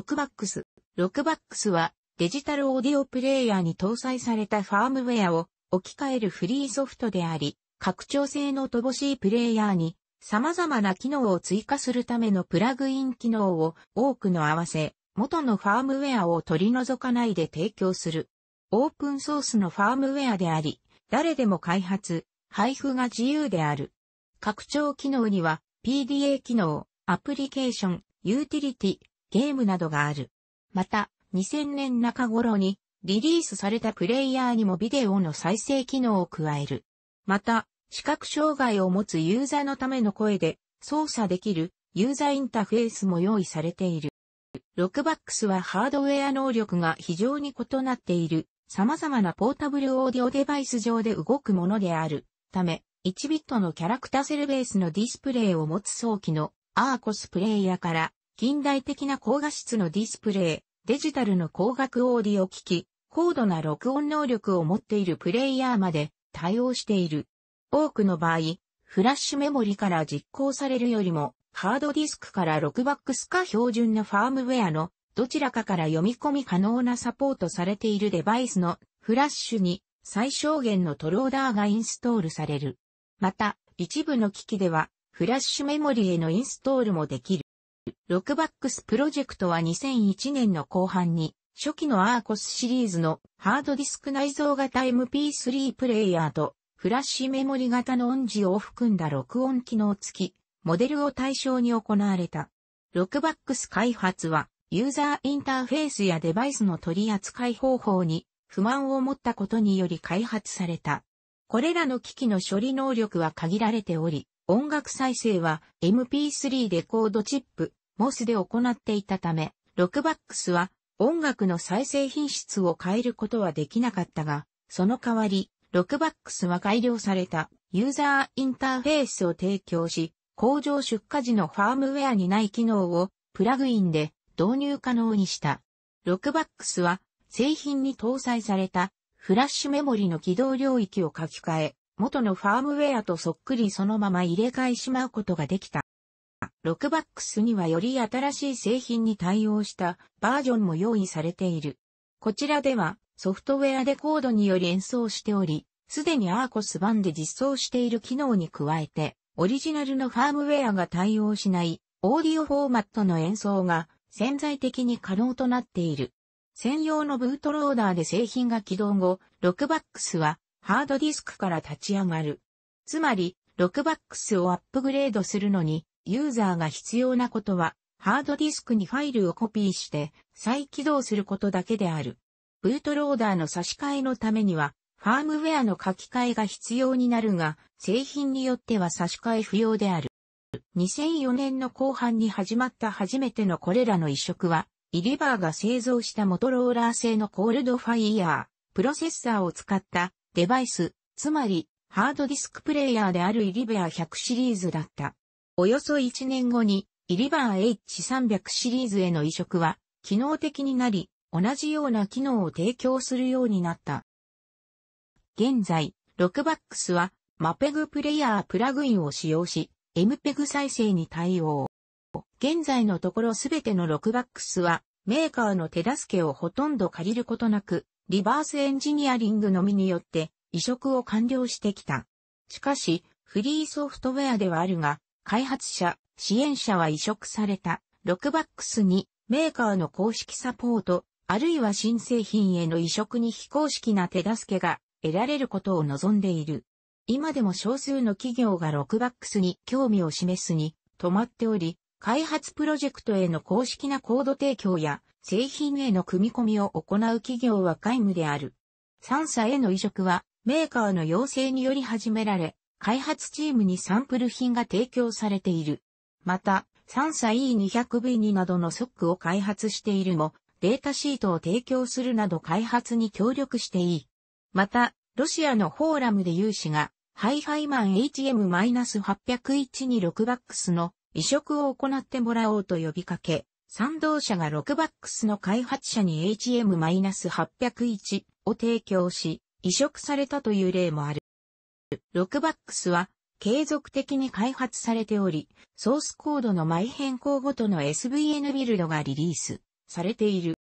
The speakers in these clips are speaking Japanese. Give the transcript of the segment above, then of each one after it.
バス。ロックバックスはデジタルオーディオプレイヤーに搭載されたファームウェアを置き換えるフリーソフトであり、拡張性の乏しいプレイヤーに様々な機能を追加するためのプラグイン機能を多くの合わせ、元のファームウェアを取り除かないで提供する。オープンソースのファームウェアであり、誰でも開発、配布が自由である。拡張機能には PDA 機能、アプリケーション、ユーティリティ、ゲームなどがある。また、2000年中頃にリリースされたプレイヤーにもビデオの再生機能を加える。また、視覚障害を持つユーザーのための声で操作できるユーザーインターフェースも用意されている。ロックバックスはハードウェア能力が非常に異なっている様々なポータブルオーディオデバイス上で動くものであるため、1ビットのキャラクターセルベースのディスプレイを持つ早期のアーコスプレイヤーから近代的な高画質のディスプレイ、デジタルの光学オーディオ機器、高度な録音能力を持っているプレイヤーまで対応している。多くの場合、フラッシュメモリから実行されるよりも、ハードディスクからロッバックスか標準のファームウェアのどちらかから読み込み可能なサポートされているデバイスのフラッシュに最小限のトローダーがインストールされる。また、一部の機器ではフラッシュメモリへのインストールもできる。ロクバックスプロジェクトは2001年の後半に、初期のアーコスシリーズのハードディスク内蔵型 MP3 プレイヤーとフラッシュメモリ型の音時を含んだ録音機能付き、モデルを対象に行われた。ロクバックス開発は、ユーザーインターフェースやデバイスの取り扱い方法に不満を持ったことにより開発された。これらの機器の処理能力は限られており、音楽再生は MP3 レコードチップ、MOS で行っていたため、ロックバックスは音楽の再生品質を変えることはできなかったが、その代わり、ロックバックスは改良されたユーザーインターフェースを提供し、工場出荷時のファームウェアにない機能をプラグインで導入可能にした。ロックバックスは製品に搭載されたフラッシュメモリの起動領域を書き換え、元のファームウェアとそっくりそのまま入れ替えしまうことができた。6 b ク x にはより新しい製品に対応したバージョンも用意されている。こちらではソフトウェアデコードにより演奏しており、すでにアーコス版で実装している機能に加えて、オリジナルのファームウェアが対応しないオーディオフォーマットの演奏が潜在的に可能となっている。専用のブートローダーで製品が起動後、6 b ク x はハードディスクから立ち上がる。つまり、ロックバックスをアップグレードするのに、ユーザーが必要なことは、ハードディスクにファイルをコピーして再起動することだけである。ブートローダーの差し替えのためには、ファームウェアの書き換えが必要になるが、製品によっては差し替え不要である。2004年の後半に始まった初めてのこれらの移植は、イリバーが製造したモトローラー製のコールドファイヤー、プロセッサーを使ったデバイス、つまり、ハードディスクプレイヤーであるイリベア100シリーズだった。およそ1年後に、イリバー H300 シリーズへの移植は、機能的になり、同じような機能を提供するようになった。現在、6ックスは、MAPEG プレイヤープラグインを使用し、MPEG 再生に対応。現在のところすべての6ックスは、メーカーの手助けをほとんど借りることなく、リバースエンジニアリングのみによって移植を完了してきた。しかし、フリーソフトウェアではあるが、開発者、支援者は移植された、ロックバックスにメーカーの公式サポート、あるいは新製品への移植に非公式な手助けが得られることを望んでいる。今でも少数の企業がロックバックスに興味を示すに止まっており、開発プロジェクトへの公式なコード提供や製品への組み込みを行う企業は皆無である。3社への移植はメーカーの要請により始められ、開発チームにサンプル品が提供されている。また、3社 E200V2 などのソックを開発しているも、データシートを提供するなど開発に協力していい。また、ロシアのフォーラムで有志が、ハイハイマン HM-801 に6バックスの移植を行ってもらおうと呼びかけ、賛同者がロックバックスの開発者に HM-801 を提供し、移植されたという例もある。ロックバックスは継続的に開発されており、ソースコードの毎変更ごとの SVN ビルドがリリースされている。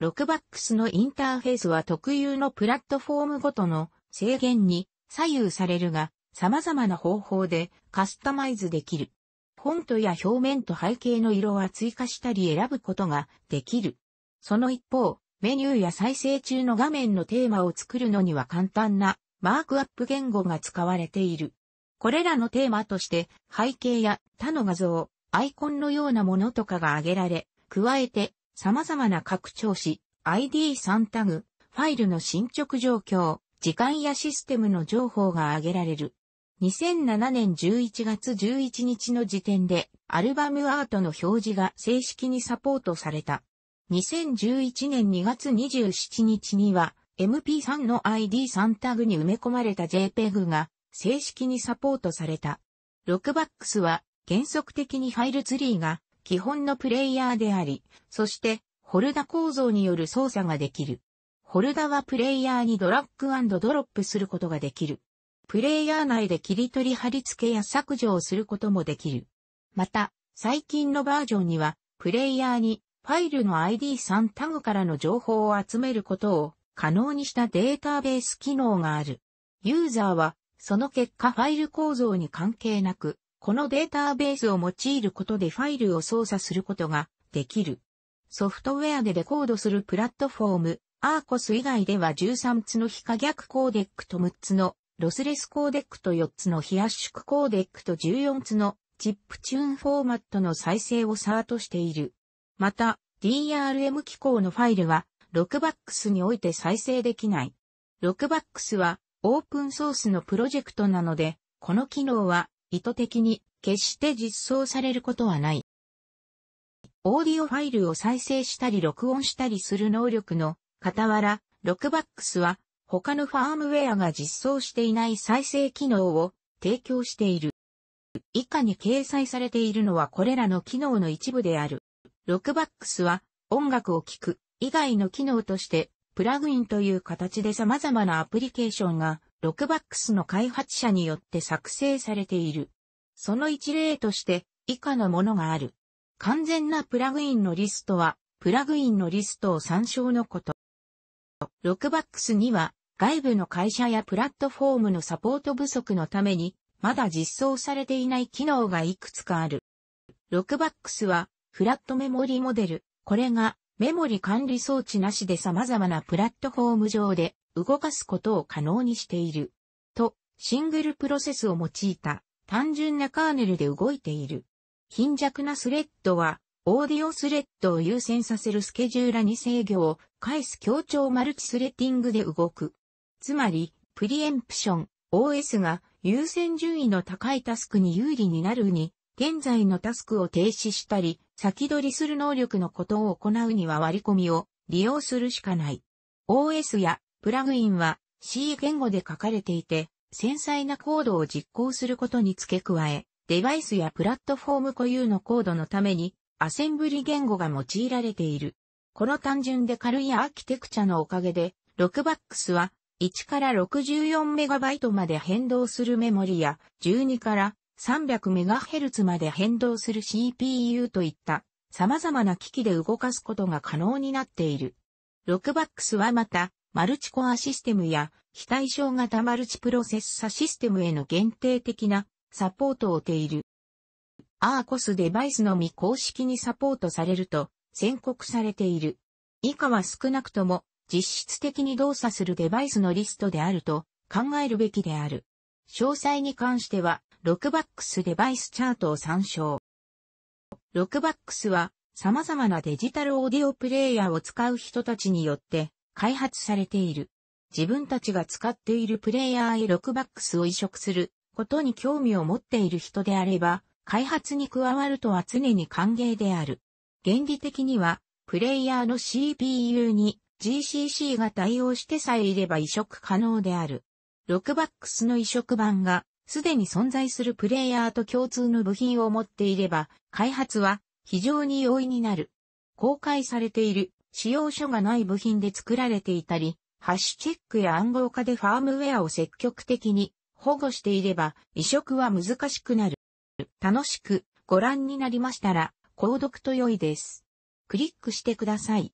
ロックバックスのインターフェースは特有のプラットフォームごとの制限に左右されるが、様々な方法でカスタマイズできる。フォントや表面と背景の色は追加したり選ぶことができる。その一方、メニューや再生中の画面のテーマを作るのには簡単なマークアップ言語が使われている。これらのテーマとして背景や他の画像、アイコンのようなものとかが挙げられ、加えて様々な拡張子、ID3 タグ、ファイルの進捗状況、時間やシステムの情報が挙げられる。2007年11月11日の時点で、アルバムアートの表示が正式にサポートされた。2011年2月27日には、MP3 の ID3 タグに埋め込まれた JPEG が正式にサポートされた。ロックバックスは原則的にファイルツリーが基本のプレイヤーであり、そしてホルダ構造による操作ができる。ホルダはプレイヤーにドラッグドロップすることができる。プレイヤー内で切り取り貼り付けや削除をすることもできる。また、最近のバージョンには、プレイヤーにファイルの ID3 タグからの情報を集めることを可能にしたデータベース機能がある。ユーザーは、その結果ファイル構造に関係なく、このデータベースを用いることでファイルを操作することができる。ソフトウェアでデコードするプラットフォーム、アーコス以外では13つの非可逆コーデックと6つのロスレスコーデックと4つの非圧縮コーデックと14つのチップチューンフォーマットの再生をサートしている。また、DRM 機構のファイルは、ロックバックスにおいて再生できない。ロックバックスは、オープンソースのプロジェクトなので、この機能は、意図的に、決して実装されることはない。オーディオファイルを再生したり録音したりする能力の、傍ら、ロックバックスは、他のファームウェアが実装していない再生機能を提供している。以下に掲載されているのはこれらの機能の一部である。ロックバックスは音楽を聴く以外の機能としてプラグインという形で様々なアプリケーションがロックバックスの開発者によって作成されている。その一例として以下のものがある。完全なプラグインのリストはプラグインのリストを参照のこと。ロックバックスには外部の会社やプラットフォームのサポート不足のために、まだ実装されていない機能がいくつかある。バックスは、フラットメモリモデル。これが、メモリ管理装置なしで様々なプラットフォーム上で動かすことを可能にしている。と、シングルプロセスを用いた単純なカーネルで動いている。貧弱なスレッドは、オーディオスレッドを優先させるスケジューラに制御を返す協調マルチスレッティングで動く。つまり、プリエンプション、OS が優先順位の高いタスクに有利になるに、現在のタスクを停止したり、先取りする能力のことを行うには割り込みを利用するしかない。OS やプラグインは C 言語で書かれていて、繊細なコードを実行することに付け加え、デバイスやプラットフォーム固有のコードのために、アセンブリ言語が用いられている。この単純で軽いアーキテクチャのおかげで、ロックバックスは1から 64MB まで変動するメモリや、12から 300MHz まで変動する CPU といった様々な機器で動かすことが可能になっている。バックスはまた、マルチコアシステムや非対称型マルチプロセッサシステムへの限定的なサポートをている。アーコスデバイスのみ公式にサポートされると宣告されている。以下は少なくとも実質的に動作するデバイスのリストであると考えるべきである。詳細に関しては、ロックバックスデバイスチャートを参照。ロックバックスは様々なデジタルオーディオプレイヤーを使う人たちによって開発されている。自分たちが使っているプレイヤーへロックバックスを移植することに興味を持っている人であれば、開発に加わるとは常に歓迎である。原理的には、プレイヤーの CPU に GCC が対応してさえいれば移植可能である。ロックバックスの移植版が、すでに存在するプレイヤーと共通の部品を持っていれば、開発は非常に容易になる。公開されている使用書がない部品で作られていたり、ハッシュチェックや暗号化でファームウェアを積極的に保護していれば移植は難しくなる。楽しくご覧になりましたら、購読と良いです。クリックしてください。